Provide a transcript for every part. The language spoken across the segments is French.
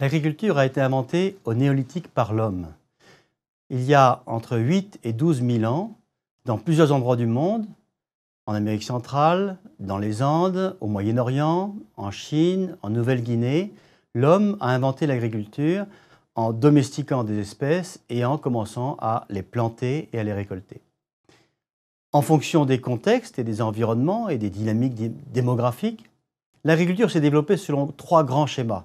L'agriculture a été inventée au néolithique par l'homme. Il y a entre 8 et 12 000 ans, dans plusieurs endroits du monde, en Amérique centrale, dans les Andes, au Moyen-Orient, en Chine, en Nouvelle-Guinée, l'homme a inventé l'agriculture en domestiquant des espèces et en commençant à les planter et à les récolter. En fonction des contextes et des environnements et des dynamiques démographiques, l'agriculture s'est développée selon trois grands schémas.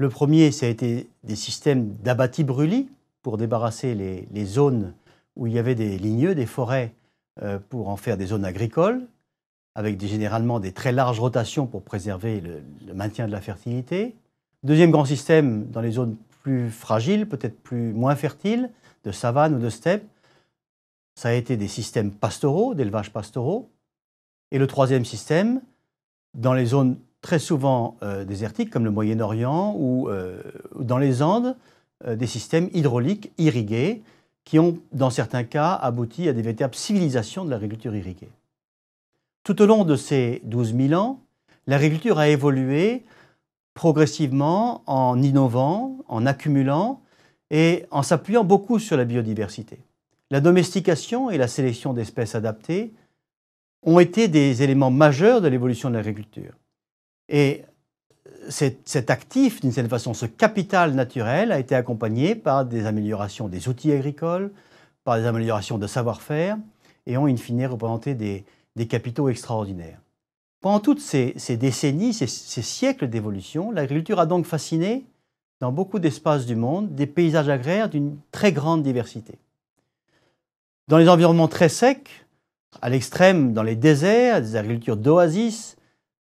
Le premier, ça a été des systèmes d'abattis-brûlis pour débarrasser les, zones où il y avait des ligneux, des forêts, euh, pour en faire des zones agricoles, avec généralement des très larges rotations pour préserver le, maintien de la fertilité. Deuxième grand système dans les zones plus fragiles, peut-être plus moins fertiles, de savane ou de steppe, ça a été des systèmes pastoraux, d'élevage pastoraux. Et le troisième système, dans les zones très souvent euh, désertiques, comme le Moyen-Orient ou euh, dans les Andes, euh, des systèmes hydrauliques irrigués qui ont, dans certains cas, abouti à des véritables civilisations de l'agriculture irriguée. Tout au long de ces 12 000 ans, l'agriculture a évolué progressivement en innovant, en accumulant et en s'appuyant beaucoup sur la biodiversité. La domestication et la sélection d'espèces adaptées ont été des éléments majeurs de l'évolution de l'agriculture. Et cet, actif, d'une certaine façon, ce capital naturel a été accompagné par des améliorations des outils agricoles, par des améliorations de savoir-faire, et ont in fine représenté des, capitaux extraordinaires. Pendant toutes ces, décennies, ces, ces siècles d'évolution, l'agriculture a donc fasciné, dans beaucoup d'espaces du monde, des paysages agraires d'une très grande diversité. Dans les environnements très secs, à l'extrême, dans les déserts, des agricultures d'oasis,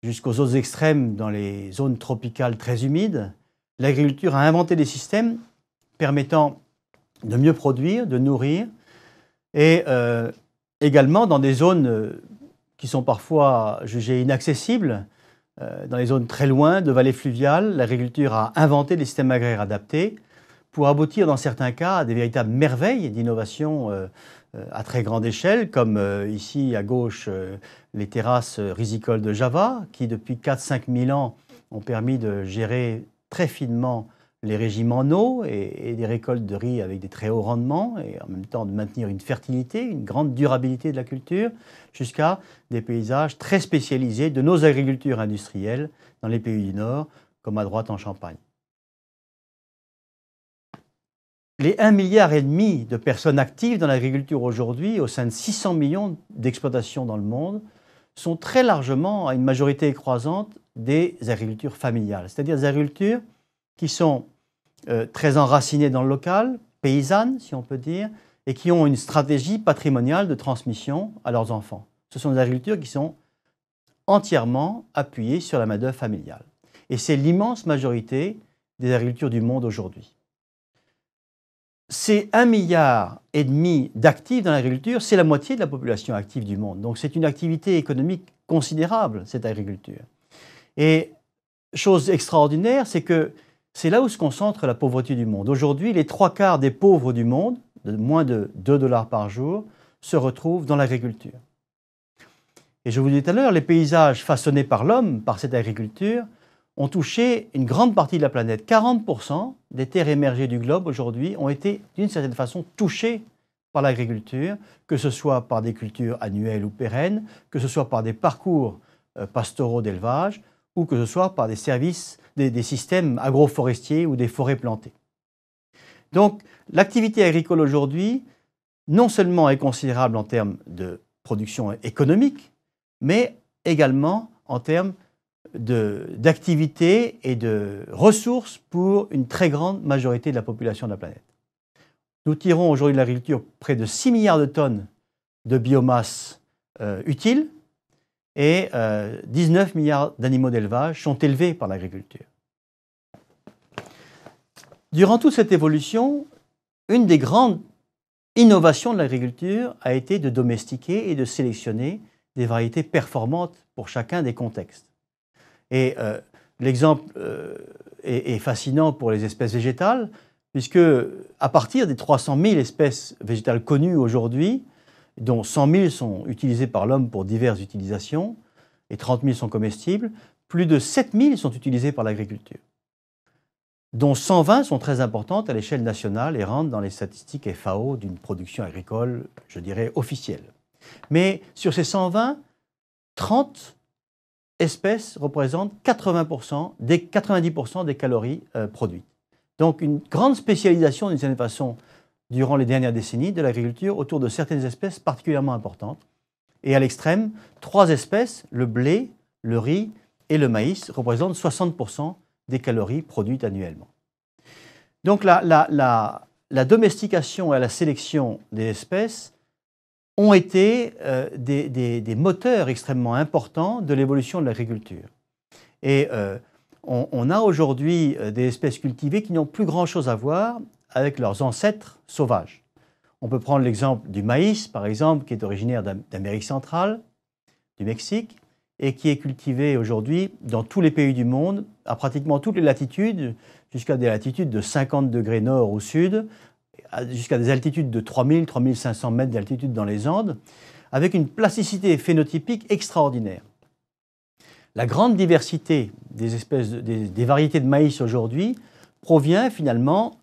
jusqu'aux eaux extrêmes dans les zones tropicales très humides, l'agriculture a inventé des systèmes permettant de mieux produire, de nourrir, et euh, également dans des zones euh, qui sont parfois jugées inaccessibles, euh, dans les zones très loin de vallées fluviales, l'agriculture a inventé des systèmes agraires adaptés pour aboutir dans certains cas à des véritables merveilles d'innovation euh, à très grande échelle, comme euh, ici à gauche euh, les terrasses rizicoles de Java, qui depuis 4-5 000 ans ont permis de gérer très finement les régimes en eau et, et, des récoltes de riz avec des très hauts rendements et en même temps de maintenir une fertilité, une grande durabilité de la culture, jusqu'à des paysages très spécialisés de nos agricultures industrielles dans les pays du Nord, comme à droite en Champagne. les 1,5 milliard de personnes actives dans l'agriculture aujourd'hui, au sein de 600 millions d'exploitations dans le monde, sont très largement, à une majorité croisante, des agricultures familiales, c'est-à-dire des agricultures qui sont euh, très enracinées dans le local, paysannes, si on peut dire, et qui ont une stratégie patrimoniale de transmission à leurs enfants. Ce sont des agricultures qui sont entièrement appuyées sur la main-d'œuvre familiale. Et c'est l'immense majorité des agricultures du monde aujourd'hui c'est un milliard et demi d'actifs dans l'agriculture, c'est la moitié de la population active du monde. Donc c'est une activité économique considérable, cette agriculture. Et chose extraordinaire, c'est que c'est là où se concentre la pauvreté du monde. Aujourd'hui, les trois quarts des pauvres du monde, de moins de 2 dollars par jour, se retrouvent dans l'agriculture. Et je vous dis tout à l'heure, les paysages façonnés par l'homme, par cette agriculture, ont touché une grande partie de la planète. 40% des terres émergées du globe aujourd'hui ont été d'une certaine façon touchées par l'agriculture, que ce soit par des cultures annuelles ou pérennes, que ce soit par des parcours euh, pastoraux d'élevage ou que ce soit par des services, des, systèmes agroforestiers ou des forêts plantées. Donc l'activité agricole aujourd'hui, non seulement est considérable en termes de production économique, mais également en termes d'activités et de ressources pour une très grande majorité de la population de la planète. Nous tirons aujourd'hui de l'agriculture près de 6 milliards de tonnes de biomasse euh, utile et 19 euh, milliards d'animaux d'élevage sont élevés par l'agriculture. Durant toute cette évolution, une des grandes innovations de l'agriculture a été de domestiquer et de sélectionner des variétés performantes pour chacun des contextes. Et euh, l'exemple euh, est, est, fascinant pour les espèces végétales, puisque à partir des 300 000 espèces végétales connues aujourd'hui, dont 100 000 sont utilisées par l'homme pour diverses utilisations, et 30 000 sont comestibles, plus de 7 000 sont utilisées par l'agriculture, dont 120 sont très importantes à l'échelle nationale et rentrent dans les statistiques FAO d'une production agricole, je dirais, officielle. Mais sur ces 120, 30 espèces représentent 80% des 90% des calories euh, produites. Donc une grande spécialisation d'une certaine façon durant les dernières décennies de l'agriculture autour de certaines espèces particulièrement importantes. Et à l'extrême, trois espèces, le blé, le riz et le maïs, représentent 60% des calories produites annuellement. Donc la domestication et la sélection des espèces ont été euh, des, moteurs extrêmement importants de l'évolution de l'agriculture. Et euh, on, a aujourd'hui euh, des espèces cultivées qui n'ont plus grand-chose à voir avec leurs ancêtres sauvages. On peut prendre l'exemple du maïs, par exemple, qui est originaire d'Amérique centrale, du Mexique, et qui est cultivé aujourd'hui dans tous les pays du monde, à pratiquement toutes les latitudes, jusqu'à des latitudes de 50 degrés nord ou sud, jusqu'à des altitudes de 3000, 3500 mètres d'altitude dans les Andes, avec une plasticité phénotypique extraordinaire. La grande diversité des, espèces des, variétés de maïs aujourd'hui provient finalement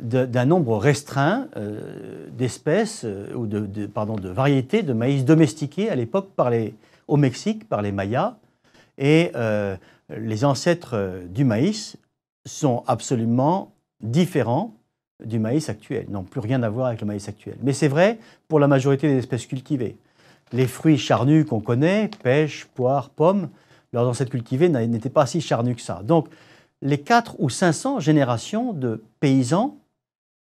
d'un nombre restreint euh, d'espèces euh, ou de, pardon, de variétés de maïs domestiqués à l'époque au Mexique par les Mayas. Et euh, les ancêtres du maïs sont absolument différents du maïs actuel, n'ont plus rien à voir avec le maïs actuel. Mais c'est vrai pour la majorité des espèces cultivées. Les fruits charnus qu'on connaît, pêche, poire, pomme, leurs ancêtres cultivés n'étaient pas si charnus que ça. Donc, les 4 ou 500 générations de paysans,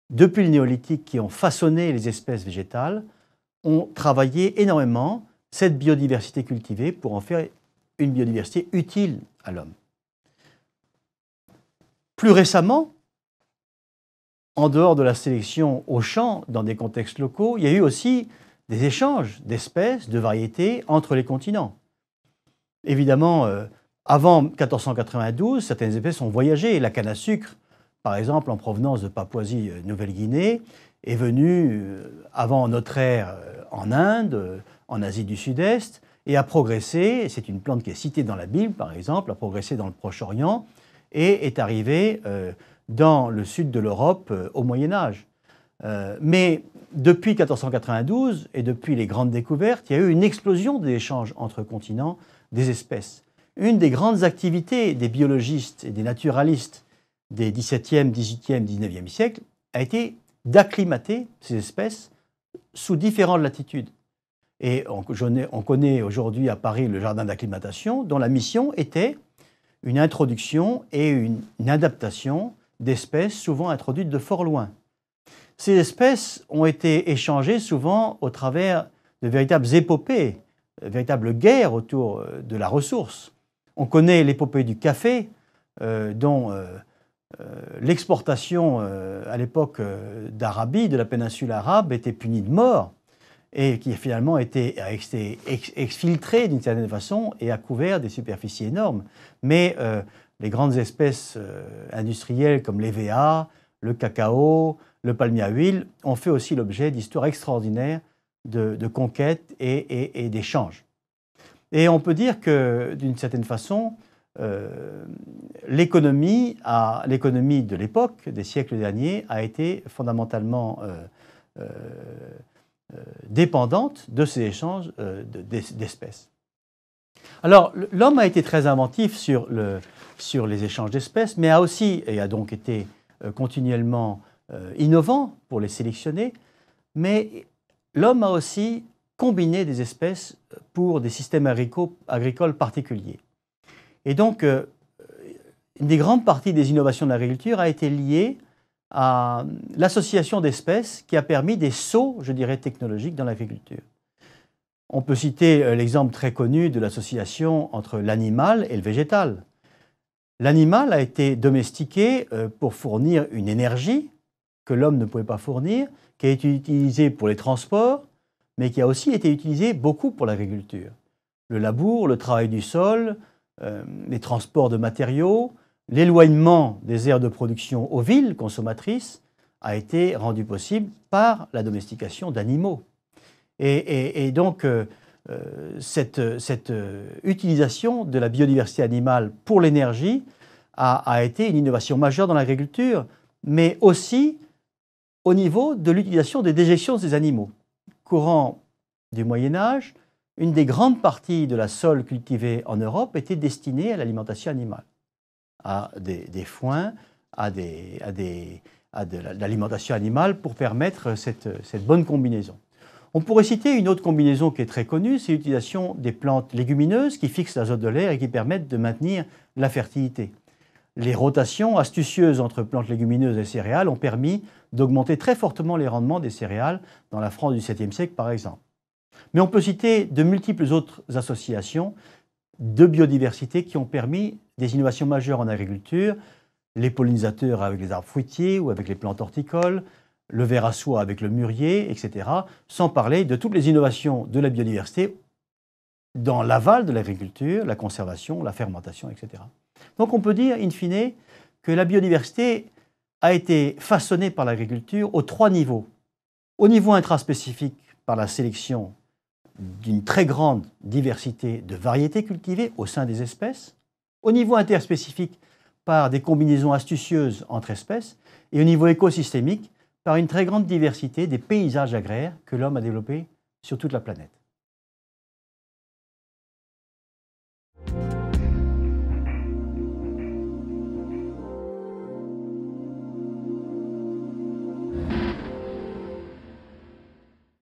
depuis le néolithique, qui ont façonné les espèces végétales, ont travaillé énormément cette biodiversité cultivée pour en faire une biodiversité utile à l'homme. Plus récemment, en dehors de la sélection au champ, dans des contextes locaux, il y a eu aussi des échanges d'espèces, de variétés entre les continents. Évidemment, euh, avant 1492, certaines espèces ont voyagé. La canne à sucre, par exemple, en provenance de Papouasie-Nouvelle-Guinée, euh, est venue euh, avant notre ère en Inde, en Asie du Sud-Est, et a progressé. C'est une plante qui est citée dans la Bible, par exemple, a progressé dans le Proche-Orient et est arrivée dans le sud de l'Europe euh, au Moyen Âge. Euh, mais depuis 1492 et depuis les grandes découvertes, il y a eu une explosion des échanges entre continents des espèces. Une des grandes activités des biologistes et des naturalistes des 17e, 18e, 19e siècles a été d'acclimater ces espèces sous différentes latitudes. Et on, connaît aujourd'hui à Paris le jardin d'acclimatation dont la mission était une introduction et une adaptation d'espèces souvent introduites de fort loin. Ces espèces ont été échangées souvent au travers de véritables épopées, de euh, véritables guerres autour euh, de la ressource. On connaît l'épopée du café, euh, dont l'exportation à l'époque d'Arabie, de la péninsule arabe, était punie de mort et qui a finalement été exfiltrée d'une certaine façon et a couvert des superficies énormes. Mais les grandes espèces euh, industrielles comme l'EVA, le cacao, le palmier à huile, ont fait aussi l'objet d'histoires extraordinaires de, conquêtes et, d'échanges. Et on peut dire que, d'une certaine façon, euh, l'économie de l'époque, des siècles derniers, a été fondamentalement euh, dépendante de ces échanges d'espèces. Alors, l'homme a été très inventif sur le, sur les échanges d'espèces, mais a aussi, et a donc été euh, continuellement euh, innovant pour les sélectionner, mais l'homme a aussi combiné des espèces euh, pour des systèmes agricoles particuliers. Et donc, une des grandes parties des innovations de l'agriculture a été liée à l'association d'espèces qui a permis des sauts, je dirais, technologiques dans l'agriculture. On peut citer l'exemple très connu de l'association entre l'animal et le végétal. L'animal a été domestiqué euh, pour fournir une énergie que l'homme ne pouvait pas fournir, qui a été utilisée pour les transports, mais qui a aussi été utilisée beaucoup pour l'agriculture. Le labour, le travail du sol, euh, les transports de matériaux, l'éloignement des aires de production aux villes consommatrices a été rendu possible par la domestication d'animaux. Et, donc, euh, euh, cette, euh, euh, utilisation de la biodiversité animale pour l'énergie a, été une innovation majeure dans l'agriculture, mais aussi au niveau de l'utilisation des déjections des animaux. Courant du Moyen Âge, une des grandes parties de la sol cultivée en Europe était destinée à l'alimentation animale, à des, foins, à, de l'alimentation animale pour permettre cette bonne combinaison. On pourrait citer une autre combinaison qui est très connue, c'est l'utilisation des plantes légumineuses qui fixent l'azote de l'air et qui permettent de maintenir la fertilité. Les rotations astucieuses entre plantes légumineuses et céréales ont permis d'augmenter très fortement les rendements des céréales dans la France du 7e siècle par exemple. Mais on peut citer de multiples autres associations de biodiversité qui ont permis des innovations majeures en agriculture, les pollinisateurs avec les arbres fruitiers ou avec les plantes horticoles, le verre à soie avec le mûrier, etc., sans parler de toutes les innovations de la biodiversité dans l'aval de l'agriculture, la conservation, la fermentation, etc. Donc on peut dire, in fine, que la biodiversité a été façonnée par l'agriculture aux trois niveaux. Au niveau intraspécifique, par la sélection d'une très grande diversité de variétés cultivées au sein des espèces. Au niveau interspécifique, par des combinaisons astucieuses entre espèces. Et au niveau écosystémique, par une très grande diversité des paysages agraires que l'homme a développés sur toute la planète.